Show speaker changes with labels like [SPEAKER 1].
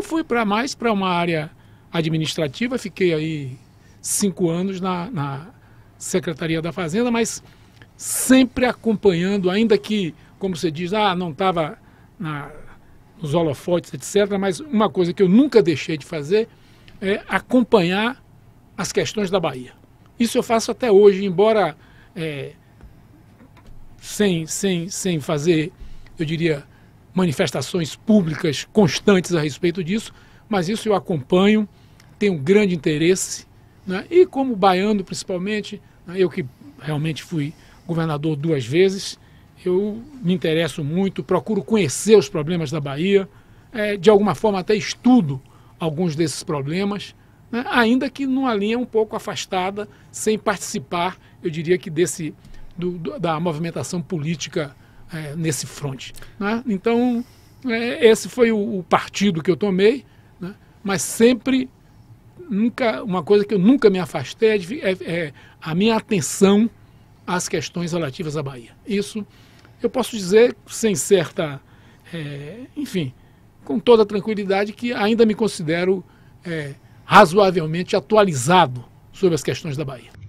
[SPEAKER 1] eu fui para mais para uma área administrativa, fiquei aí cinco anos na, na Secretaria da Fazenda, mas sempre acompanhando, ainda que, como você diz, ah, não estava nos holofotes, etc., mas uma coisa que eu nunca deixei de fazer é acompanhar as questões da Bahia. Isso eu faço até hoje, embora é, sem, sem, sem fazer, eu diria, manifestações públicas constantes a respeito disso, mas isso eu acompanho, tenho um grande interesse. Né? E como baiano, principalmente, né? eu que realmente fui governador duas vezes, eu me interesso muito, procuro conhecer os problemas da Bahia, é, de alguma forma até estudo alguns desses problemas, né? ainda que numa linha um pouco afastada, sem participar, eu diria que desse do, do, da movimentação política é, nesse fronte. Né? Então, é, esse foi o, o, partido que eu tomei, né? mas sempre, nunca, uma coisa que eu nunca me afastei é, é, é a minha atenção às questões relativas à Bahia. Isso eu posso dizer sem certa, é, enfim, com toda tranquilidade que ainda me considero é, razoavelmente atualizado sobre as questões da Bahia.